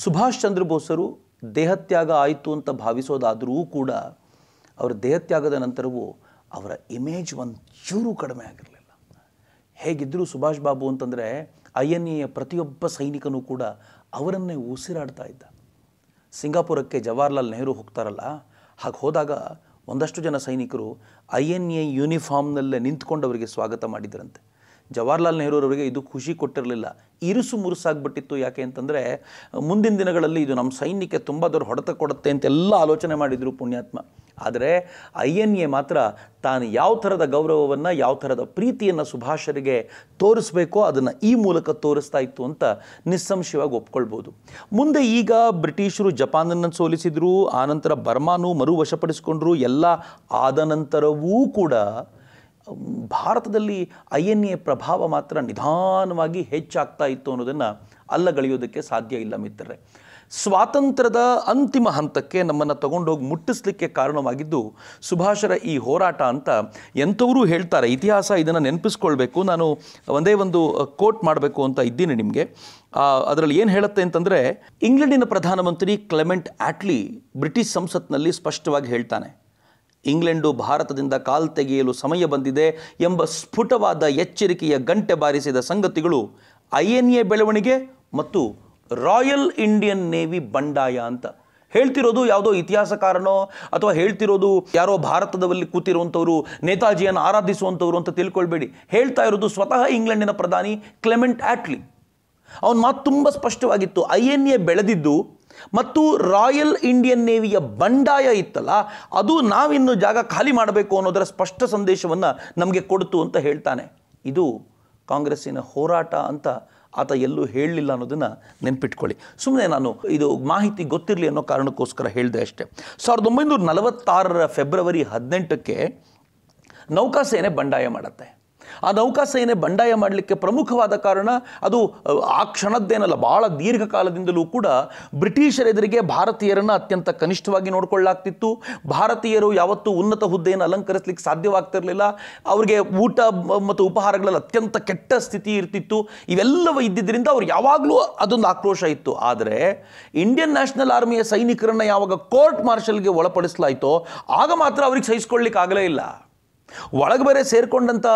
ಸುಭಾಷ್ ಚಂದ್ರ ಬೋಸರು ದೇಹತ್ಯಾಗ ಆಯಿತು ಅಂತ ಭಾವಿಸೋದಾದರೂ ಕೂಡ ಅವರ ದೇಹತ್ಯಾಗದ ನಂತರವೂ ಅವರ ಇಮೇಜ್ ಒಂಚೂರು ಕಡಿಮೆ ಆಗಿರಲಿಲ್ಲ ಹೇಗಿದ್ದರೂ ಸುಭಾಷ್ ಬಾಬು ಅಂತಂದರೆ ಐ ಎನ್ ಎಯ ಪ್ರತಿಯೊಬ್ಬ ಸೈನಿಕನೂ ಕೂಡ ಅವರನ್ನೇ ಉಸಿರಾಡ್ತಾ ಇದ್ದ ಸಿಂಗಾಪುರಕ್ಕೆ ಜವಾಹರ್ಲಾಲ್ ನೆಹರು ಹೋಗ್ತಾರಲ್ಲ ಹಾಗೆ ಹೋದಾಗ ಒಂದಷ್ಟು ಜನ ಸೈನಿಕರು ಐ ಎನ್ ಎ ಯೂನಿಫಾರ್ಮ್ನಲ್ಲೇ ನಿಂತ್ಕೊಂಡು ಅವರಿಗೆ ಸ್ವಾಗತ ಮಾಡಿದ್ರಂತೆ ಜವಾಹರ್ಲಾಲ್ ಅವರಿಗೆ ಇದು ಖುಷಿ ಕೊಟ್ಟಿರಲಿಲ್ಲ ಇರುಸು ಮುರುಸಾಗ್ಬಿಟ್ಟಿತ್ತು ಯಾಕೆ ಅಂತಂದರೆ ಮುಂದಿನ ದಿನಗಳಲ್ಲಿ ಇದು ನಮ್ಮ ಸೈನ್ಯಕ್ಕೆ ತುಂಬ ದೊಡ್ಡ ಹೊಡೆತ ಕೊಡುತ್ತೆ ಅಂತೆಲ್ಲ ಆಲೋಚನೆ ಮಾಡಿದರು ಪುಣ್ಯಾತ್ಮ ಆದರೆ ಐ ಎನ್ ಎ ಮಾತ್ರ ತಾನು ಯಾವ ಥರದ ಗೌರವವನ್ನು ಯಾವ ಥರದ ಪ್ರೀತಿಯನ್ನು ಸುಭಾಷರಿಗೆ ತೋರಿಸ್ಬೇಕೋ ಅದನ್ನು ಈ ಮೂಲಕ ತೋರಿಸ್ತಾ ಇತ್ತು ಅಂತ ನಿಸ್ಸಂಶಯವಾಗಿ ಒಪ್ಕೊಳ್ಬೋದು ಮುಂದೆ ಈಗ ಬ್ರಿಟಿಷರು ಜಪಾನನ್ನು ಸೋಲಿಸಿದರು ಆನಂತರ ಬರ್ಮಾನು ಮರು ವಶಪಡಿಸಿಕೊಂಡ್ರು ಎಲ್ಲ ಆದ ನಂತರವೂ ಕೂಡ ಭಾರತದಲ್ಲಿ ಐ ಎನ್ ಎ ಪ್ರಭಾವ ಮಾತ್ರ ನಿಧಾನವಾಗಿ ಹೆಚ್ಚಾಗ್ತಾ ಇತ್ತು ಅನ್ನೋದನ್ನು ಅಲ್ಲಗಳೆಯೋದಕ್ಕೆ ಸಾಧ್ಯ ಇಲ್ಲ ಮಿತ್ರರೆ ಸ್ವಾತಂತ್ರ್ಯದ ಅಂತಿಮ ಹಂತಕ್ಕೆ ನಮ್ಮನ್ನು ತಗೊಂಡೋಗಿ ಮುಟ್ಟಿಸ್ಲಿಕ್ಕೆ ಕಾರಣವಾಗಿದ್ದು ಸುಭಾಷರ ಈ ಹೋರಾಟ ಅಂತ ಎಂಥವರು ಹೇಳ್ತಾರೆ ಇತಿಹಾಸ ಇದನ್ನು ನೆನಪಿಸ್ಕೊಳ್ಬೇಕು ನಾನು ಒಂದೇ ಒಂದು ಕೋಟ್ ಮಾಡಬೇಕು ಅಂತ ಇದ್ದೀನಿ ನಿಮಗೆ ಅದರಲ್ಲಿ ಏನು ಹೇಳುತ್ತೆ ಅಂತಂದರೆ ಇಂಗ್ಲೆಂಡಿನ ಪ್ರಧಾನಮಂತ್ರಿ ಕ್ಲೆಮೆಂಟ್ ಆಟ್ಲಿ ಬ್ರಿಟಿಷ್ ಸಂಸತ್ನಲ್ಲಿ ಸ್ಪಷ್ಟವಾಗಿ ಹೇಳ್ತಾನೆ ಇಂಗ್ಲೆಂಡು ಭಾರತದಿಂದ ಕಾಲ್ ತೆಗೆಯಲು ಸಮಯ ಬಂದಿದೆ ಎಂಬ ಸ್ಫುಟವಾದ ಎಚ್ಚರಿಕೆಯ ಗಂಟೆ ಬಾರಿಸಿದ ಸಂಗತಿಗಳು ಐ ಎನ್ ಎ ಬೆಳವಣಿಗೆ ಮತ್ತು ರಾಯಲ್ ಇಂಡಿಯನ್ ನೇವಿ ಬಂಡಾಯ ಅಂತ ಹೇಳ್ತಿರೋದು ಯಾವುದೋ ಇತಿಹಾಸಕಾರನೋ ಅಥವಾ ಹೇಳ್ತಿರೋದು ಯಾರೋ ಭಾರತದಲ್ಲಿ ಕೂತಿರುವಂಥವರು ನೇತಾಜಿಯನ್ನು ಆರಾಧಿಸುವಂಥವ್ರು ಅಂತ ತಿಳ್ಕೊಳ್ಬೇಡಿ ಹೇಳ್ತಾ ಇರೋದು ಸ್ವತಃ ಇಂಗ್ಲೆಂಡಿನ ಪ್ರಧಾನಿ ಕ್ಲೆಮೆಂಟ್ ಆಟ್ಲಿ ಅವನ ಮಾತು ತುಂಬ ಸ್ಪಷ್ಟವಾಗಿತ್ತು ಐ ಎನ್ ಎ ಬೆಳೆದಿದ್ದು ಮತ್ತು ರಾಯಲ್ ಇಂಡಿಯನ್ ನೇವಿಯ ಬಂಡಾಯ ಇತ್ತಲ್ಲ ಅದು ನಾವಿನ್ನು ಜಾಗ ಖಾಲಿ ಮಾಡಬೇಕು ಅನ್ನೋದರ ಸ್ಪಷ್ಟ ಸಂದೇಶವನ್ನು ನಮಗೆ ಕೊಡ್ತು ಅಂತ ಹೇಳ್ತಾನೆ ಇದು ಕಾಂಗ್ರೆಸ್ಸಿನ ಹೋರಾಟ ಅಂತ ಆತ ಎಲ್ಲೂ ಹೇಳಲಿಲ್ಲ ಅನ್ನೋದನ್ನು ನೆನ್ಪಿಟ್ಕೊಳ್ಳಿ ಸುಮ್ಮನೆ ನಾನು ಇದು ಮಾಹಿತಿ ಗೊತ್ತಿರಲಿ ಅನ್ನೋ ಕಾರಣಕ್ಕೋಸ್ಕರ ಹೇಳಿದೆ ಅಷ್ಟೇ ಸಾವಿರದ ಒಂಬೈನೂರ ನಲವತ್ತಾರರ ಫೆಬ್ರವರಿ ಹದಿನೆಂಟಕ್ಕೆ ನೌಕಾಸೇನೆ ಬಂಡಾಯ ಮಾಡುತ್ತೆ ಆ ನೌಕಾಸೇನೆ ಬಂಡಾಯ ಮಾಡಲಿಕ್ಕೆ ಪ್ರಮುಖವಾದ ಕಾರಣ ಅದು ಆ ಕ್ಷಣದ್ದೇನಲ್ಲ ಭಾಳ ದೀರ್ಘಕಾಲದಿಂದಲೂ ಕೂಡ ಬ್ರಿಟಿಷರ ಎದುರಿಗೆ ಭಾರತೀಯರನ್ನು ಅತ್ಯಂತ ಕನಿಷ್ಠವಾಗಿ ನೋಡಿಕೊಳ್ಳಾಗ್ತಿತ್ತು ಭಾರತೀಯರು ಯಾವತ್ತೂ ಉನ್ನತ ಹುದ್ದೆಯನ್ನು ಅಲಂಕರಿಸಲಿಕ್ಕೆ ಸಾಧ್ಯವಾಗ್ತಿರಲಿಲ್ಲ ಅವರಿಗೆ ಊಟ ಮತ್ತು ಉಪಹಾರಗಳಲ್ಲಿ ಅತ್ಯಂತ ಕೆಟ್ಟ ಸ್ಥಿತಿ ಇರ್ತಿತ್ತು ಇವೆಲ್ಲವೂ ಇದ್ದಿದ್ದರಿಂದ ಅವ್ರು ಯಾವಾಗಲೂ ಅದೊಂದು ಆಕ್ರೋಶ ಇತ್ತು ಆದರೆ ಇಂಡಿಯನ್ ನ್ಯಾಷನಲ್ ಆರ್ಮಿಯ ಸೈನಿಕರನ್ನು ಯಾವಾಗ ಕೋರ್ಟ್ ಮಾರ್ಷಲ್ಗೆ ಒಳಪಡಿಸಲಾಯಿತೋ ಆಗ ಮಾತ್ರ ಅವ್ರಿಗೆ ಸಹಿಸ್ಕೊಳ್ಳಿಕ್ಕಾಗಲೇ ಇಲ್ಲ ಒಳಗೆ ಬೇರೆ ಸೇರಿಕೊಂಡಂಥ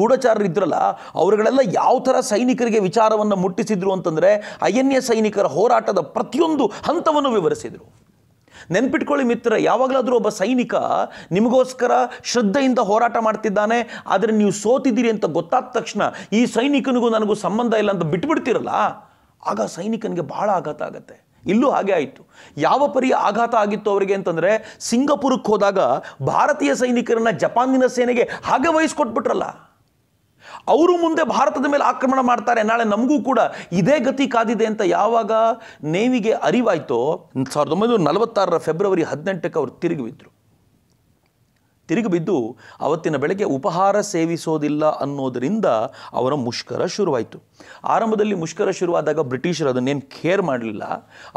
ಗೂಢಚಾರರು ಇದ್ರಲ್ಲ ಅವರುಗಳೆಲ್ಲ ಯಾವ ಥರ ಸೈನಿಕರಿಗೆ ವಿಚಾರವನ್ನು ಮುಟ್ಟಿಸಿದ್ರು ಅಂತಂದರೆ ಅಯನ್ಯ ಸೈನಿಕರ ಹೋರಾಟದ ಪ್ರತಿಯೊಂದು ಹಂತವನ್ನು ವಿವರಿಸಿದರು ನೆನ್ಪಿಟ್ಕೊಳ್ಳಿ ಮಿತ್ರ ಯಾವಾಗಲಾದರೂ ಒಬ್ಬ ಸೈನಿಕ ನಿಮಗೋಸ್ಕರ ಶ್ರದ್ಧೆಯಿಂದ ಹೋರಾಟ ಮಾಡ್ತಿದ್ದಾನೆ ಆದರೆ ನೀವು ಸೋತಿದ್ದೀರಿ ಅಂತ ಗೊತ್ತಾದ ತಕ್ಷಣ ಈ ಸೈನಿಕನಿಗೂ ನನಗೂ ಸಂಬಂಧ ಇಲ್ಲ ಅಂತ ಬಿಟ್ಟುಬಿಡ್ತಿರಲ್ಲ ಆಗ ಸೈನಿಕನಿಗೆ ಭಾಳ ಆಘಾತ ಆಗುತ್ತೆ ಇಲ್ಲೂ ಹಾಗೆ ಆಯಿತು ಯಾವ ಪರಿ ಆಘಾತ ಆಗಿತ್ತು ಅವರಿಗೆ ಅಂತಂದರೆ ಸಿಂಗಾಪುರಕ್ಕೆ ಹೋದಾಗ ಭಾರತೀಯ ಸೈನಿಕರನ್ನು ಜಪಾನಿನ ಸೇನೆಗೆ ಹಾಗೆ ವಹಿಸ್ಕೊಟ್ಬಿಟ್ರಲ್ಲ ಅವರು ಮುಂದೆ ಭಾರತದ ಮೇಲೆ ಆಕ್ರಮಣ ಮಾಡ್ತಾರೆ ನಾಳೆ ನಮಗೂ ಕೂಡ ಇದೇ ಗತಿ ಕಾದಿದೆ ಅಂತ ಯಾವಾಗ ನೇವಿಗೆ ಅರಿವಾಯಿತೋ ಸಾವಿರದ ಒಂಬೈನೂರ ನಲವತ್ತಾರರ ಫೆಬ್ರವರಿ ಹದಿನೆಂಟಕ್ಕೆ ಅವರು ತಿರುಗಿ ಬಿದ್ದರು ತಿರುಗಿ ಬಿದ್ದು ಅವತ್ತಿನ ಬೆಳಗ್ಗೆ ಉಪಹಾರ ಸೇವಿಸೋದಿಲ್ಲ ಅನ್ನೋದರಿಂದ ಅವರ ಮುಷ್ಕರ ಶುರುವಾಯಿತು ಆರಂಭದಲ್ಲಿ ಮುಷ್ಕರ ಶುರುವಾದಾಗ ಬ್ರಿಟಿಷರು ಅದನ್ನೇನು ಕೇರ್ ಮಾಡಲಿಲ್ಲ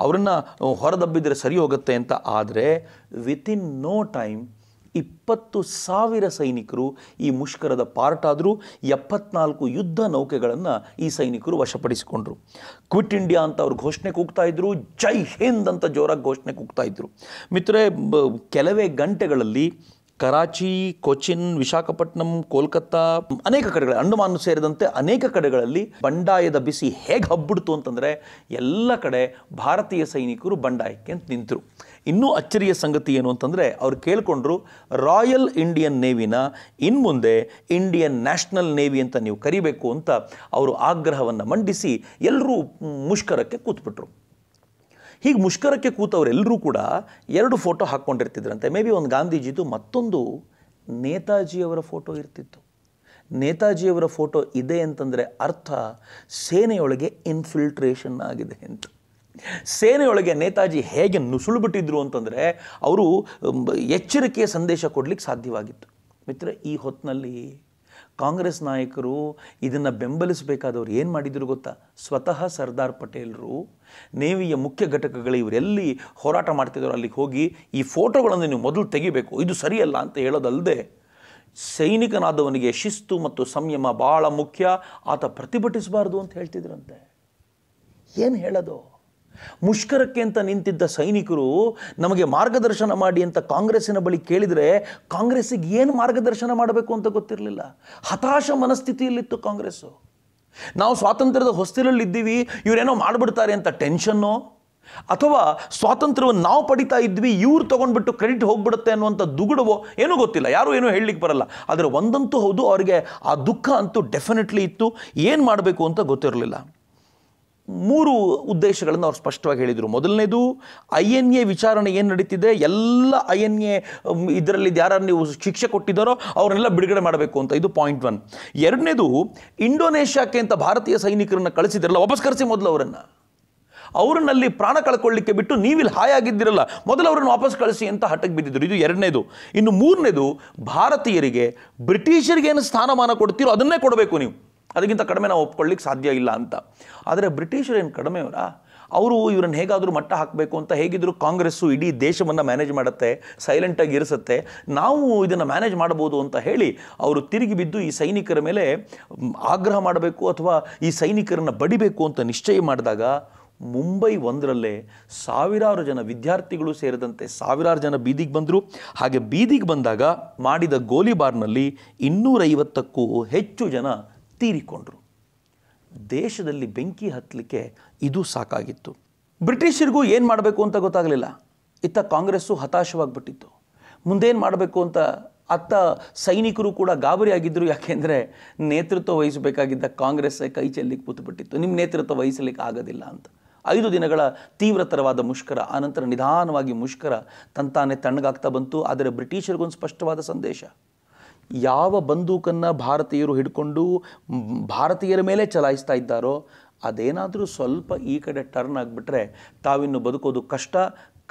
ಅವರನ್ನು ಹೊರದಬ್ಬಿದರೆ ಸರಿ ಹೋಗುತ್ತೆ ಅಂತ ಆದರೆ ವಿತಿನ್ ನೋ ಟೈಮ್ ಇಪ್ಪತ್ತು ಸಾವಿರ ಸೈನಿಕರು ಈ ಮುಷ್ಕರದ ಪಾರ್ಟ್ ಆದರೂ ಎಪ್ಪತ್ನಾಲ್ಕು ಯುದ್ಧ ನೌಕೆಗಳನ್ನು ಈ ಸೈನಿಕರು ವಶಪಡಿಸಿಕೊಂಡ್ರು ಕ್ವಿಟ್ ಇಂಡಿಯಾ ಅಂತ ಅವ್ರು ಘೋಷಣೆ ಕೂಗ್ತಾ ಇದ್ರು ಜೈ ಹಿಂದ್ ಅಂತ ಜೋರಾಗಿ ಘೋಷಣೆ ಕೂಗ್ತಾ ಇದ್ರು ಮಿತ್ರರೇ ಕೆಲವೇ ಗಂಟೆಗಳಲ್ಲಿ ಕರಾಚಿ ಕೊಚಿನ್ ವಿಶಾಖಪಟ್ಟಣಂ ಕೋಲ್ಕತ್ತಾ ಅನೇಕ ಕಡೆಗಳ ಅಂಡಮಾನ್ ಸೇರಿದಂತೆ ಅನೇಕ ಕಡೆಗಳಲ್ಲಿ ಬಂಡಾಯದ ಬಿಸಿ ಹೇಗೆ ಹಬ್ಬಿಡ್ತು ಅಂತಂದರೆ ಎಲ್ಲ ಕಡೆ ಭಾರತೀಯ ಸೈನಿಕರು ಬಂಡಾಯಕ್ಕೆ ಅಂತ ನಿಂತರು ಇನ್ನೂ ಅಚ್ಚರಿಯ ಸಂಗತಿ ಏನು ಅಂತಂದರೆ ಅವ್ರು ಕೇಳಿಕೊಂಡ್ರು ರಾಯಲ್ ಇಂಡಿಯನ್ ನೇವಿನ ಇನ್ನು ಮುಂದೆ ಇಂಡಿಯನ್ ನ್ಯಾಷನಲ್ ನೇವಿ ಅಂತ ನೀವು ಕರಿಬೇಕು ಅಂತ ಅವರು ಆಗ್ರಹವನ್ನು ಮಂಡಿಸಿ ಎಲ್ಲರೂ ಮುಷ್ಕರಕ್ಕೆ ಕೂತ್ಬಿಟ್ರು ಹೀಗೆ ಮುಷ್ಕರಕ್ಕೆ ಕೂತವರೆಲ್ಲರೂ ಕೂಡ ಎರಡು ಫೋಟೋ ಹಾಕ್ಕೊಂಡಿರ್ತಿದ್ರಂತೆ ಮೇ ಬಿ ಒಂದು ಗಾಂಧೀಜಿದು ಮತ್ತೊಂದು ನೇತಾಜಿಯವರ ಫೋಟೋ ಇರ್ತಿತ್ತು ನೇತಾಜಿಯವರ ಫೋಟೋ ಇದೆ ಅಂತಂದರೆ ಅರ್ಥ ಸೇನೆಯೊಳಗೆ ಇನ್ಫಿಲ್ಟ್ರೇಷನ್ ಆಗಿದೆ ಅಂತ ಸೇನೆಯೊಳಗೆ ನೇತಾಜಿ ಹೇಗೆ ನುಸುಳುಬಿಟ್ಟಿದ್ರು ಅಂತಂದರೆ ಅವರು ಎಚ್ಚರಿಕೆಯ ಸಂದೇಶ ಕೊಡಲಿಕ್ಕೆ ಸಾಧ್ಯವಾಗಿತ್ತು ಮಿತ್ರ ಈ ಹೊತ್ತಿನಲ್ಲಿ ಕಾಂಗ್ರೆಸ್ ನಾಯಕರು ಇದನ್ನು ಬೆಂಬಲಿಸಬೇಕಾದವ್ರು ಏನು ಮಾಡಿದ್ರು ಗೊತ್ತಾ ಸ್ವತಃ ಸರ್ದಾರ್ ಪಟೇಲರು ನೇವಿಯ ಮುಖ್ಯ ಘಟಕಗಳು ಇವರೆಲ್ಲಿ ಹೋರಾಟ ಮಾಡ್ತಿದ್ರು ಅಲ್ಲಿಗೆ ಹೋಗಿ ಈ ಫೋಟೋಗಳನ್ನು ನೀವು ಮೊದಲು ತೆಗಿಬೇಕು ಇದು ಸರಿಯಲ್ಲ ಅಂತ ಹೇಳೋದಲ್ಲದೆ ಸೈನಿಕನಾದವನಿಗೆ ಶಿಸ್ತು ಮತ್ತು ಸಂಯಮ ಭಾಳ ಮುಖ್ಯ ಆತ ಪ್ರತಿಭಟಿಸಬಾರ್ದು ಅಂತ ಹೇಳ್ತಿದ್ರಂತೆ ಏನು ಹೇಳೋದು ಮುಷ್ಕರಕ್ಕೆ ಅಂತ ನಿಂತಿದ್ದ ಸೈನಿಕರು ನಮಗೆ ಮಾರ್ಗದರ್ಶನ ಮಾಡಿ ಅಂತ ಕಾಂಗ್ರೆಸ್ಸಿನ ಬಳಿ ಕೇಳಿದರೆ ಕಾಂಗ್ರೆಸ್ಸಿಗೆ ಏನು ಮಾರ್ಗದರ್ಶನ ಮಾಡಬೇಕು ಅಂತ ಗೊತ್ತಿರಲಿಲ್ಲ ಹತಾಶ ಮನಸ್ಥಿತಿಯಲ್ಲಿತ್ತು ಕಾಂಗ್ರೆಸ್ಸು ನಾವು ಸ್ವಾತಂತ್ರ್ಯದ ಹೊಸ್ತಿಲಲ್ಲಿದ್ದೀವಿ ಇವರೇನೋ ಮಾಡಿಬಿಡ್ತಾರೆ ಅಂತ ಟೆನ್ಷನ್ನು ಅಥವಾ ಸ್ವಾತಂತ್ರ್ಯವನ್ನು ನಾವು ಪಡಿತಾ ಇದ್ವಿ ಇವ್ರು ತೊಗೊಂಡ್ಬಿಟ್ಟು ಕ್ರೆಡಿಟ್ ಹೋಗ್ಬಿಡುತ್ತೆ ಅನ್ನುವಂಥ ದುಗುಡವೋ ಏನೂ ಗೊತ್ತಿಲ್ಲ ಯಾರೂ ಏನೂ ಹೇಳಲಿಕ್ಕೆ ಬರಲ್ಲ ಆದರೆ ಒಂದಂತೂ ಹೌದು ಅವರಿಗೆ ಆ ದುಃಖ ಅಂತೂ ಡೆಫಿನೆಟ್ಲಿ ಇತ್ತು ಏನು ಮಾಡಬೇಕು ಅಂತ ಗೊತ್ತಿರಲಿಲ್ಲ ಮೂರು ಉದ್ದೇಶಗಳನ್ನು ಅವ್ರು ಸ್ಪಷ್ಟವಾಗಿ ಹೇಳಿದರು ಮೊದಲನೇದು ಐ ಎನ್ ಎ ವಿಚಾರಣೆ ಏನು ನಡೀತಿದೆ ಎಲ್ಲ ಐ ಎನ್ ಎ ಇದರಲ್ಲಿ ಯಾರು ನೀವು ಶಿಕ್ಷೆ ಕೊಟ್ಟಿದ್ದಾರೋ ಅವ್ರನ್ನೆಲ್ಲ ಬಿಡುಗಡೆ ಮಾಡಬೇಕು ಅಂತ ಇದು ಪಾಯಿಂಟ್ ಒನ್ ಎರಡನೇದು ಇಂಡೋನೇಷ್ಯಾಕ್ಕೆ ಅಂತ ಭಾರತೀಯ ಸೈನಿಕರನ್ನು ಕಳಿಸಿದ್ರಲ್ಲ ವಾಪಸ್ ಕರೆಸಿ ಮೊದಲು ಅವರನ್ನು ಅವರನ್ನಲ್ಲಿ ಪ್ರಾಣ ಕಳ್ಕೊಳ್ಳಿಕ್ಕೆ ಬಿಟ್ಟು ನೀವಿಲ್ಲಿ ಹಾಯಾಗಿದ್ದಿರಲ್ಲ ಮೊದಲು ಅವರನ್ನು ವಾಪಸ್ ಕಳಿಸಿ ಅಂತ ಹಠಕ್ಕೆ ಬಿದ್ದಿದ್ರು ಇದು ಎರಡನೇದು ಇನ್ನು ಮೂರನೇದು ಭಾರತೀಯರಿಗೆ ಬ್ರಿಟಿಷರಿಗೆ ಏನು ಸ್ಥಾನಮಾನ ಕೊಡ್ತೀರೋ ಅದನ್ನೇ ಕೊಡಬೇಕು ನೀವು ಅದಕ್ಕಿಂತ ಕಡಿಮೆ ನಾವು ಒಪ್ಕೊಳ್ಳಿಕ್ಕೆ ಸಾಧ್ಯ ಇಲ್ಲ ಅಂತ ಆದರೆ ಬ್ರಿಟಿಷರು ಏನು ಅವರಾ ಅವರು ಇವರನ್ನು ಹೇಗಾದರೂ ಮಟ್ಟ ಹಾಕಬೇಕು ಅಂತ ಹೇಗಿದ್ದರೂ ಕಾಂಗ್ರೆಸ್ಸು ಇಡೀ ದೇಶವನ್ನು ಮ್ಯಾನೇಜ್ ಮಾಡುತ್ತೆ ಸೈಲೆಂಟಾಗಿ ಇರಿಸುತ್ತೆ ನಾವು ಇದನ್ನು ಮ್ಯಾನೇಜ್ ಮಾಡ್ಬೋದು ಅಂತ ಹೇಳಿ ಅವರು ತಿರುಗಿ ಬಿದ್ದು ಈ ಸೈನಿಕರ ಮೇಲೆ ಆಗ್ರಹ ಮಾಡಬೇಕು ಅಥವಾ ಈ ಸೈನಿಕರನ್ನು ಬಡಿಬೇಕು ಅಂತ ನಿಶ್ಚಯ ಮಾಡಿದಾಗ ಮುಂಬೈ ಒಂದರಲ್ಲೇ ಸಾವಿರಾರು ಜನ ವಿದ್ಯಾರ್ಥಿಗಳು ಸೇರಿದಂತೆ ಸಾವಿರಾರು ಜನ ಬೀದಿಗೆ ಬಂದರು ಹಾಗೆ ಬೀದಿಗೆ ಬಂದಾಗ ಮಾಡಿದ ಗೋಲಿಬಾರ್ನಲ್ಲಿ ಇನ್ನೂರೈವತ್ತಕ್ಕೂ ಹೆಚ್ಚು ಜನ ತೀರಿಕೊಂಡರು ದೇಶದಲ್ಲಿ ಬೆಂಕಿ ಹತ್ತಲಿಕ್ಕೆ ಇದು ಸಾಕಾಗಿತ್ತು ಬ್ರಿಟಿಷರಿಗೂ ಏನು ಮಾಡಬೇಕು ಅಂತ ಗೊತ್ತಾಗಲಿಲ್ಲ ಇತ್ತ ಕಾಂಗ್ರೆಸ್ಸು ಹತಾಶವಾಗಿಬಿಟ್ಟಿತ್ತು ಮುಂದೇನು ಮಾಡಬೇಕು ಅಂತ ಅತ್ತ ಸೈನಿಕರು ಕೂಡ ಗಾಬರಿಯಾಗಿದ್ದರು ಯಾಕೆಂದರೆ ನೇತೃತ್ವ ವಹಿಸಬೇಕಾಗಿದ್ದ ಕಾಂಗ್ರೆಸ್ ಕೈ ಚೆಲ್ಲಿಗೆ ಕೂತ್ಬಿಟ್ಟಿತ್ತು ನಿಮ್ಮ ನೇತೃತ್ವ ವಹಿಸಲಿಕ್ಕೆ ಆಗೋದಿಲ್ಲ ಅಂತ ಐದು ದಿನಗಳ ತೀವ್ರತರವಾದ ಮುಷ್ಕರ ಆನಂತರ ನಿಧಾನವಾಗಿ ಮುಷ್ಕರ ತಂತಾನೆ ತಣ್ಣಗಾಗ್ತಾ ಬಂತು ಆದರೆ ಬ್ರಿಟಿಷರಿಗೊಂದು ಸ್ಪಷ್ಟವಾದ ಸಂದೇಶ ಯಾವ ಬಂದೂಕನ್ನು ಭಾರತೀಯರು ಹಿಡ್ಕೊಂಡು ಭಾರತೀಯರ ಮೇಲೆ ಚಲಾಯಿಸ್ತಾ ಇದ್ದಾರೋ ಅದೇನಾದರೂ ಸ್ವಲ್ಪ ಈ ಕಡೆ ಟರ್ನ್ ಆಗಿಬಿಟ್ರೆ ತಾವಿನ್ನು ಬದುಕೋದು ಕಷ್ಟ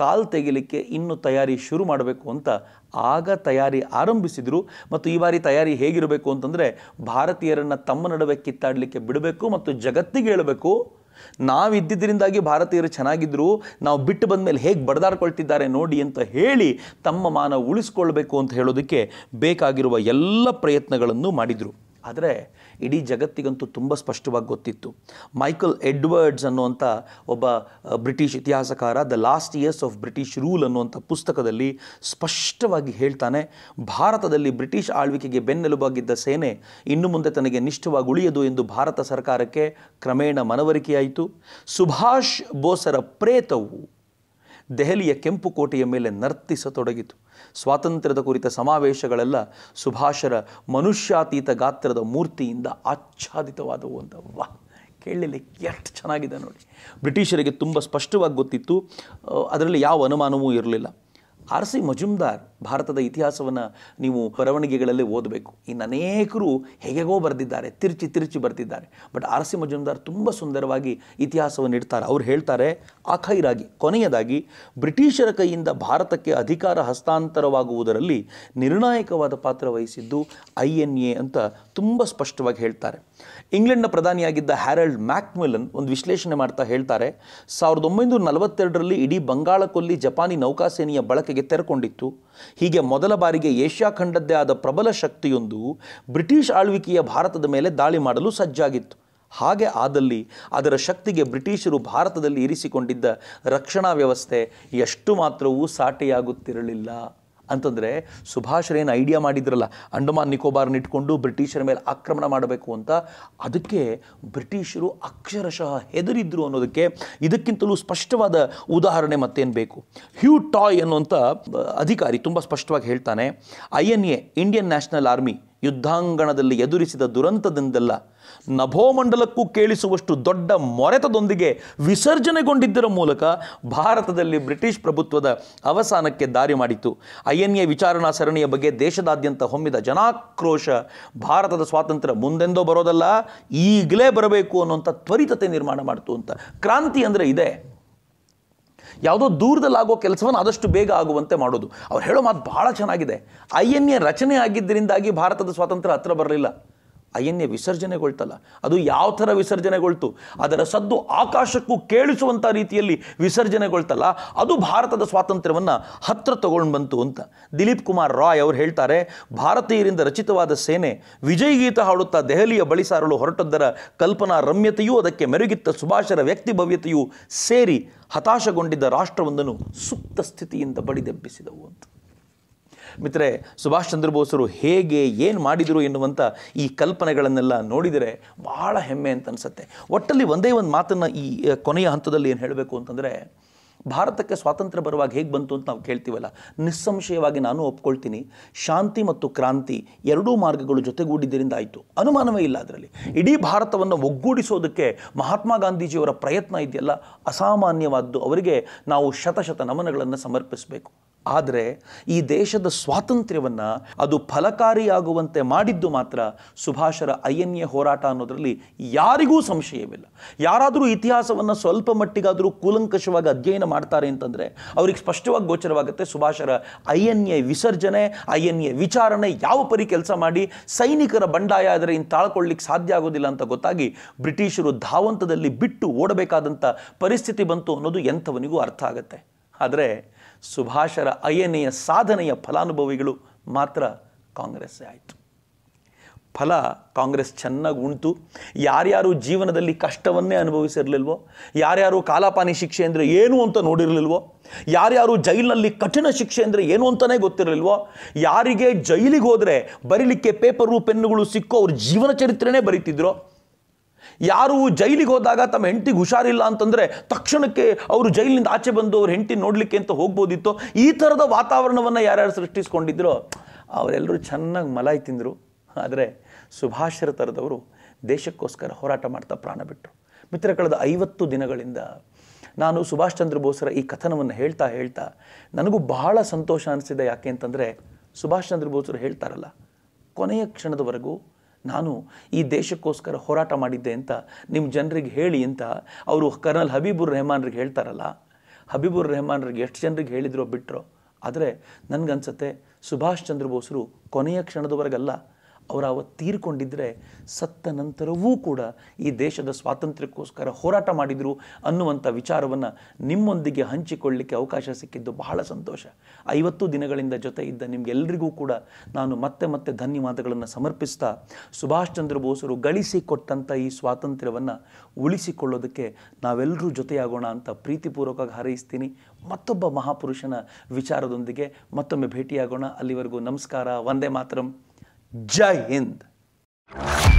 ಕಾಲು ತೆಗಿಲಿಕ್ಕೆ ಇನ್ನು ತಯಾರಿ ಶುರು ಮಾಡಬೇಕು ಅಂತ ಆಗ ತಯಾರಿ ಆರಂಭಿಸಿದರು ಮತ್ತು ಈ ಬಾರಿ ತಯಾರಿ ಹೇಗಿರಬೇಕು ಅಂತಂದರೆ ಭಾರತೀಯರನ್ನು ತಮ್ಮ ನಡುವೆ ಕಿತ್ತಾಡಲಿಕ್ಕೆ ಬಿಡಬೇಕು ಮತ್ತು ಜಗತ್ತಿಗೆ ಹೇಳಬೇಕು ಇದ್ದಿದ್ದರಿಂದಾಗಿ ಭಾರತೀಯರು ಚೆನ್ನಾಗಿದ್ದರು ನಾವು ಬಿಟ್ಟು ಬಂದ ಮೇಲೆ ಹೇಗೆ ಬಡದಾಡ್ಕೊಳ್ತಿದ್ದಾರೆ ನೋಡಿ ಅಂತ ಹೇಳಿ ತಮ್ಮ ಮಾನ ಉಳಿಸ್ಕೊಳ್ಬೇಕು ಅಂತ ಹೇಳೋದಕ್ಕೆ ಬೇಕಾಗಿರುವ ಎಲ್ಲ ಪ್ರಯತ್ನಗಳನ್ನು ಮಾಡಿದರು ಆದರೆ ಇಡೀ ಜಗತ್ತಿಗಂತೂ ತುಂಬ ಸ್ಪಷ್ಟವಾಗಿ ಗೊತ್ತಿತ್ತು ಮೈಕಲ್ ಎಡ್ವರ್ಡ್ಸ್ ಅನ್ನುವಂಥ ಒಬ್ಬ ಬ್ರಿಟಿಷ್ ಇತಿಹಾಸಕಾರ the last years of British rule ಅನ್ನುವಂಥ ಪುಸ್ತಕದಲ್ಲಿ ಸ್ಪಷ್ಟವಾಗಿ ಹೇಳ್ತಾನೆ ಭಾರತದಲ್ಲಿ ಬ್ರಿಟಿಷ್ ಆಳ್ವಿಕೆಗೆ ಬೆನ್ನೆಲುಬಾಗಿದ್ದ ಸೇನೆ ಇನ್ನು ಮುಂದೆ ತನಗೆ ನಿಷ್ಠವಾಗಿ ಉಳಿಯದು ಎಂದು ಭಾರತ ಸರ್ಕಾರಕ್ಕೆ ಕ್ರಮೇಣ ಮನವರಿಕೆಯಾಯಿತು ಸುಭಾಷ್ ಬೋಸರ ಪ್ರೇತವು ದೆಹಲಿಯ ಕೆಂಪು ಕೋಟೆಯ ಮೇಲೆ ನರ್ತಿಸತೊಡಗಿತು ಸ್ವಾತಂತ್ರ್ಯದ ಕುರಿತ ಸಮಾವೇಶಗಳೆಲ್ಲ ಸುಭಾಷರ ಮನುಷ್ಯಾತೀತ ಗಾತ್ರದ ಮೂರ್ತಿಯಿಂದ ಆಚ್ಛಾದಿತವಾದವು ಅಂತ ವಾ ಕೇಳಲಿಕ್ಕೆ ಎಷ್ಟು ಚೆನ್ನಾಗಿದೆ ನೋಡಿ ಬ್ರಿಟಿಷರಿಗೆ ತುಂಬ ಸ್ಪಷ್ಟವಾಗಿ ಗೊತ್ತಿತ್ತು ಅದರಲ್ಲಿ ಯಾವ ಅನುಮಾನವೂ ಇರಲಿಲ್ಲ ಆರ್ ಸಿ ಮಜುಮ್ದಾರ್ ಭಾರತದ ಇತಿಹಾಸವನ್ನು ನೀವು ಬರವಣಿಗೆಗಳಲ್ಲಿ ಓದಬೇಕು ಇನ್ನು ಅನೇಕರು ಹೇಗೆಗೋ ಬರೆದಿದ್ದಾರೆ ತಿರುಚಿ ತಿರುಚಿ ಬರ್ತಿದ್ದಾರೆ ಬಟ್ ಆರ್ ಸಿ ಮಜುಮ್ದಾರ್ ತುಂಬ ಸುಂದರವಾಗಿ ಇತಿಹಾಸವನ್ನು ಇಡ್ತಾರೆ ಅವ್ರು ಹೇಳ್ತಾರೆ ಖೈರಾಗಿ ಕೊನೆಯದಾಗಿ ಬ್ರಿಟಿಷರ ಕೈಯಿಂದ ಭಾರತಕ್ಕೆ ಅಧಿಕಾರ ಹಸ್ತಾಂತರವಾಗುವುದರಲ್ಲಿ ನಿರ್ಣಾಯಕವಾದ ಪಾತ್ರ ವಹಿಸಿದ್ದು ಐ ಎನ್ ಎ ಅಂತ ತುಂಬ ಸ್ಪಷ್ಟವಾಗಿ ಹೇಳ್ತಾರೆ ಇಂಗ್ಲೆಂಡ್ನ ಪ್ರಧಾನಿಯಾಗಿದ್ದ ಹ್ಯಾರಲ್ಡ್ ಮ್ಯಾಕ್ಮಿಲನ್ ಒಂದು ವಿಶ್ಲೇಷಣೆ ಮಾಡ್ತಾ ಹೇಳ್ತಾರೆ ಸಾವಿರದ ಒಂಬೈನೂರ ನಲವತ್ತೆರಡರಲ್ಲಿ ಇಡೀ ಬಂಗಾಳ ಕೊಲ್ಲಿ ಜಪಾನಿ ನೌಕಾಸೇನೆಯ ಬಳಕೆಗೆ ತೆರೆಕೊಂಡಿತ್ತು ಹೀಗೆ ಮೊದಲ ಬಾರಿಗೆ ಏಷ್ಯಾ ಖಂಡದ್ದೇ ಆದ ಪ್ರಬಲ ಶಕ್ತಿಯೊಂದು ಬ್ರಿಟಿಷ್ ಆಳ್ವಿಕೆಯ ಭಾರತದ ಮೇಲೆ ದಾಳಿ ಮಾಡಲು ಸಜ್ಜಾಗಿತ್ತು ಹಾಗೆ ಆದಲ್ಲಿ ಅದರ ಶಕ್ತಿಗೆ ಬ್ರಿಟಿಷರು ಭಾರತದಲ್ಲಿ ಇರಿಸಿಕೊಂಡಿದ್ದ ರಕ್ಷಣಾ ವ್ಯವಸ್ಥೆ ಎಷ್ಟು ಮಾತ್ರವೂ ಸಾಟಿಯಾಗುತ್ತಿರಲಿಲ್ಲ ಅಂತಂದರೆ ಸುಭಾಷರೇನು ಐಡಿಯಾ ಮಾಡಿದ್ರಲ್ಲ ಅಂಡಮಾನ್ ನಿಕೋಬಾರ್ನ ಇಟ್ಕೊಂಡು ಬ್ರಿಟಿಷರ ಮೇಲೆ ಆಕ್ರಮಣ ಮಾಡಬೇಕು ಅಂತ ಅದಕ್ಕೆ ಬ್ರಿಟಿಷರು ಅಕ್ಷರಶಃ ಹೆದರಿದ್ರು ಅನ್ನೋದಕ್ಕೆ ಇದಕ್ಕಿಂತಲೂ ಸ್ಪಷ್ಟವಾದ ಉದಾಹರಣೆ ಮತ್ತೇನು ಬೇಕು ಹ್ಯೂ ಟಾಯ್ ಅನ್ನುವಂಥ ಅಧಿಕಾರಿ ತುಂಬ ಸ್ಪಷ್ಟವಾಗಿ ಹೇಳ್ತಾನೆ I N A Indian National Army ಯುದ್ಧಾಂಗಣದಲ್ಲಿ ಎದುರಿಸಿದ ದುರಂತದಿಂದೆಲ್ಲ ನಭೋಮಂಡಲಕ್ಕೂ ಕೇಳಿಸುವಷ್ಟು ದೊಡ್ಡ ಮೊರೆತದೊಂದಿಗೆ ವಿಸರ್ಜನೆಗೊಂಡಿದ್ದರ ಮೂಲಕ ಭಾರತದಲ್ಲಿ ಬ್ರಿಟಿಷ್ ಪ್ರಭುತ್ವದ ಅವಸಾನಕ್ಕೆ ದಾರಿ ಮಾಡಿತು ಐ ಎನ್ ಎ ವಿಚಾರಣಾ ಸರಣಿಯ ಬಗ್ಗೆ ದೇಶದಾದ್ಯಂತ ಹೊಮ್ಮಿದ ಜನಾಕ್ರೋಶ ಭಾರತದ ಸ್ವಾತಂತ್ರ್ಯ ಮುಂದೆಂದೋ ಬರೋದಲ್ಲ ಈಗಲೇ ಬರಬೇಕು ಅನ್ನೋಂಥ ತ್ವರಿತತೆ ನಿರ್ಮಾಣ ಮಾಡಿತು ಅಂತ ಕ್ರಾಂತಿ ಅಂದರೆ ಇದೆ ಯಾವುದೋ ದೂರದಲ್ಲಾಗೋ ಕೆಲಸವನ್ನು ಆದಷ್ಟು ಬೇಗ ಆಗುವಂತೆ ಮಾಡೋದು ಅವ್ರು ಹೇಳೋ ಮಾತು ಭಾಳ ಚೆನ್ನಾಗಿದೆ ಐ ಎನ್ ಎ ರಚನೆ ಆಗಿದ್ದರಿಂದಾಗಿ ಭಾರತದ ಸ್ವಾತಂತ್ರ್ಯ ಹತ್ರ ಬರಲಿಲ್ಲ ಐ ಎನ್ ಎ ವಿಸರ್ಜನೆಗೊಳ್ತಲ್ಲ ಅದು ಯಾವ ಥರ ವಿಸರ್ಜನೆಗೊಳ್ತು ಅದರ ಸದ್ದು ಆಕಾಶಕ್ಕೂ ಕೇಳಿಸುವಂಥ ರೀತಿಯಲ್ಲಿ ವಿಸರ್ಜನೆಗೊಳ್ತಲ್ಲ ಅದು ಭಾರತದ ಸ್ವಾತಂತ್ರ್ಯವನ್ನು ಹತ್ರ ತಗೊಂಡು ಬಂತು ಅಂತ ದಿಲೀಪ್ ಕುಮಾರ್ ರಾಯ್ ಅವರು ಹೇಳ್ತಾರೆ ಭಾರತೀಯರಿಂದ ರಚಿತವಾದ ಸೇನೆ ವಿಜಯ್ ಗೀತ ಹಾಡುತ್ತಾ ದೆಹಲಿಯ ಬಳಿ ಸಾರಲು ಹೊರಟದ್ದರ ಕಲ್ಪನಾ ರಮ್ಯತೆಯೂ ಅದಕ್ಕೆ ಮೆರುಗಿತ್ತ ಸುಭಾಷರ ವ್ಯಕ್ತಿ ಭವ್ಯತೆಯೂ ಸೇರಿ ಹತಾಶಗೊಂಡಿದ್ದ ರಾಷ್ಟ್ರವೊಂದನ್ನು ಸುಪ್ತ ಸ್ಥಿತಿಯಿಂದ ಬಡಿದೆಬ್ಬಿಸಿದವು ಅಂತ ಮಿತ್ರೆ ಸುಭಾಷ್ ಚಂದ್ರ ಬೋಸರು ಹೇಗೆ ಏನು ಮಾಡಿದರು ಎನ್ನುವಂಥ ಈ ಕಲ್ಪನೆಗಳನ್ನೆಲ್ಲ ನೋಡಿದರೆ ಭಾಳ ಹೆಮ್ಮೆ ಅಂತ ಅನಿಸುತ್ತೆ ಒಟ್ಟಲ್ಲಿ ಒಂದೇ ಒಂದು ಮಾತನ್ನು ಈ ಕೊನೆಯ ಹಂತದಲ್ಲಿ ಏನು ಹೇಳಬೇಕು ಅಂತಂದರೆ ಭಾರತಕ್ಕೆ ಸ್ವಾತಂತ್ರ್ಯ ಬರುವಾಗ ಹೇಗೆ ಬಂತು ಅಂತ ನಾವು ಕೇಳ್ತೀವಲ್ಲ ನಿಸ್ಸಂಶಯವಾಗಿ ನಾನು ಒಪ್ಕೊಳ್ತೀನಿ ಶಾಂತಿ ಮತ್ತು ಕ್ರಾಂತಿ ಎರಡೂ ಮಾರ್ಗಗಳು ಜೊತೆಗೂಡಿದ್ದರಿಂದ ಆಯಿತು ಅನುಮಾನವೇ ಇಲ್ಲ ಅದರಲ್ಲಿ ಇಡೀ ಭಾರತವನ್ನು ಒಗ್ಗೂಡಿಸೋದಕ್ಕೆ ಮಹಾತ್ಮ ಗಾಂಧೀಜಿಯವರ ಪ್ರಯತ್ನ ಇದೆಯಲ್ಲ ಅಸಾಮಾನ್ಯವಾದ್ದು ಅವರಿಗೆ ನಾವು ಶತಶತ ನಮನಗಳನ್ನು ಸಮರ್ಪಿಸಬೇಕು ಆದರೆ ಈ ದೇಶದ ಸ್ವಾತಂತ್ರ್ಯವನ್ನು ಅದು ಫಲಕಾರಿಯಾಗುವಂತೆ ಮಾಡಿದ್ದು ಮಾತ್ರ ಸುಭಾಷರ ಐಎನ್ಎ ಹೋರಾಟ ಅನ್ನೋದರಲ್ಲಿ ಯಾರಿಗೂ ಸಂಶಯವಿಲ್ಲ ಯಾರಾದರೂ ಇತಿಹಾಸವನ್ನು ಸ್ವಲ್ಪ ಮಟ್ಟಿಗಾದರೂ ಕೂಲಂಕಷವಾಗಿ ಅಧ್ಯಯನ ಮಾಡ್ತಾರೆ ಅಂತಂದರೆ ಅವ್ರಿಗೆ ಸ್ಪಷ್ಟವಾಗಿ ಗೋಚರವಾಗುತ್ತೆ ಸುಭಾಷರ ಐ ಎನ್ ಎ ವಿಸರ್ಜನೆ ಐ ಎನ್ ಎ ವಿಚಾರಣೆ ಯಾವ ಪರಿ ಕೆಲಸ ಮಾಡಿ ಸೈನಿಕರ ಬಂಡಾಯ ಆದರೆ ಇನ್ನು ತಾಳ್ಕೊಳ್ಳಿಕ್ಕೆ ಸಾಧ್ಯ ಆಗೋದಿಲ್ಲ ಅಂತ ಗೊತ್ತಾಗಿ ಬ್ರಿಟಿಷರು ಧಾವಂತದಲ್ಲಿ ಬಿಟ್ಟು ಓಡಬೇಕಾದಂಥ ಪರಿಸ್ಥಿತಿ ಬಂತು ಅನ್ನೋದು ಎಂಥವನಿಗೂ ಅರ್ಥ ಆಗುತ್ತೆ ಆದರೆ ಸುಭಾಷರ ಅಯ್ಯನೆಯ ಸಾಧನೆಯ ಫಲಾನುಭವಿಗಳು ಮಾತ್ರ ಕಾಂಗ್ರೆಸ್ಸೇ ಆಯಿತು ಫಲ ಕಾಂಗ್ರೆಸ್ ಚೆನ್ನಾಗಿ ಉಣ್ತು ಯಾರ್ಯಾರು ಜೀವನದಲ್ಲಿ ಕಷ್ಟವನ್ನೇ ಅನುಭವಿಸಿರಲಿಲ್ವೋ ಯಾರ್ಯಾರು ಕಾಲಪಾನಿ ಶಿಕ್ಷೆ ಅಂದರೆ ಏನು ಅಂತ ನೋಡಿರಲಿಲ್ವೋ ಯಾರ್ಯಾರು ಜೈಲಿನಲ್ಲಿ ಕಠಿಣ ಶಿಕ್ಷೆ ಅಂದರೆ ಏನು ಅಂತಲೇ ಗೊತ್ತಿರಲಿಲ್ವೋ ಯಾರಿಗೆ ಜೈಲಿಗೆ ಹೋದರೆ ಬರೀಲಿಕ್ಕೆ ಪೇಪರು ಪೆನ್ನುಗಳು ಸಿಕ್ಕೋ ಅವ್ರ ಜೀವನ ಚರಿತ್ರೆನೇ ಬರೀತಿದ್ರು ಯಾರು ಜೈಲಿಗೆ ಹೋದಾಗ ತಮ್ಮ ಹೆಂಡತಿಗೆ ಹುಷಾರಿಲ್ಲ ಅಂತಂದರೆ ತಕ್ಷಣಕ್ಕೆ ಅವರು ಜೈಲಿನಿಂದ ಆಚೆ ಬಂದು ಅವ್ರ ಹೆಂಡತಿ ನೋಡಲಿಕ್ಕೆ ಅಂತ ಹೋಗ್ಬೋದಿತ್ತು ಈ ಥರದ ವಾತಾವರಣವನ್ನು ಯಾರ್ಯಾರು ಸೃಷ್ಟಿಸ್ಕೊಂಡಿದ್ರು ಅವರೆಲ್ಲರೂ ಚೆನ್ನಾಗಿ ಮಲಾಯಿ ತಿಂದರು ಆದರೆ ಸುಭಾಷರ ಥರದವರು ದೇಶಕ್ಕೋಸ್ಕರ ಹೋರಾಟ ಮಾಡ್ತಾ ಪ್ರಾಣ ಬಿಟ್ಟರು ಮಿತ್ರ ಕಳೆದ ಐವತ್ತು ದಿನಗಳಿಂದ ನಾನು ಸುಭಾಷ್ ಚಂದ್ರ ಬೋಸ್ರ ಈ ಕಥನವನ್ನು ಹೇಳ್ತಾ ಹೇಳ್ತಾ ನನಗೂ ಬಹಳ ಸಂತೋಷ ಅನಿಸಿದೆ ಯಾಕೆ ಅಂತಂದರೆ ಸುಭಾಷ್ ಚಂದ್ರ ಬೋಸರು ಹೇಳ್ತಾರಲ್ಲ ಕೊನೆಯ ಕ್ಷಣದವರೆಗೂ ನಾನು ಈ ದೇಶಕ್ಕೋಸ್ಕರ ಹೋರಾಟ ಮಾಡಿದ್ದೆ ಅಂತ ನಿಮ್ಮ ಜನರಿಗೆ ಹೇಳಿ ಅಂತ ಅವರು ಕರ್ನಲ್ ಹಬೀಬುರ್ ರೆಹಮಾನ್ರಿಗೆ ಹೇಳ್ತಾರಲ್ಲ ಹಬೀಬುರ್ ರೆಹಮಾನ್ರಿಗೆ ಎಷ್ಟು ಜನರಿಗೆ ಹೇಳಿದ್ರೋ ಬಿಟ್ಟರೋ ಆದರೆ ನನಗನ್ಸತ್ತೆ ಸುಭಾಷ್ ಚಂದ್ರ ಬೋಸರು ಕೊನೆಯ ಕ್ಷಣದವರೆಗಲ್ಲ ಅವರು ಅವ ತೀರ್ಕೊಂಡಿದ್ದರೆ ಸತ್ತ ನಂತರವೂ ಕೂಡ ಈ ದೇಶದ ಸ್ವಾತಂತ್ರ್ಯಕ್ಕೋಸ್ಕರ ಹೋರಾಟ ಮಾಡಿದರು ಅನ್ನುವಂಥ ವಿಚಾರವನ್ನು ನಿಮ್ಮೊಂದಿಗೆ ಹಂಚಿಕೊಳ್ಳಲಿಕ್ಕೆ ಅವಕಾಶ ಸಿಕ್ಕಿದ್ದು ಬಹಳ ಸಂತೋಷ ಐವತ್ತು ದಿನಗಳಿಂದ ಜೊತೆ ಇದ್ದ ನಿಮಗೆಲ್ಲರಿಗೂ ಕೂಡ ನಾನು ಮತ್ತೆ ಮತ್ತೆ ಧನ್ಯವಾದಗಳನ್ನು ಸಮರ್ಪಿಸ್ತಾ ಸುಭಾಷ್ ಚಂದ್ರ ಬೋಸರು ಗಳಿಸಿಕೊಟ್ಟಂಥ ಈ ಸ್ವಾತಂತ್ರ್ಯವನ್ನು ಉಳಿಸಿಕೊಳ್ಳೋದಕ್ಕೆ ನಾವೆಲ್ಲರೂ ಜೊತೆಯಾಗೋಣ ಅಂತ ಪ್ರೀತಿಪೂರ್ವಕವಾಗಿ ಹಾರೈಸ್ತೀನಿ ಮತ್ತೊಬ್ಬ ಮಹಾಪುರುಷನ ವಿಚಾರದೊಂದಿಗೆ ಮತ್ತೊಮ್ಮೆ ಭೇಟಿಯಾಗೋಣ ಅಲ್ಲಿವರೆಗೂ ನಮಸ್ಕಾರ ವಂದೇ ಮಾತರಂ जय हिंद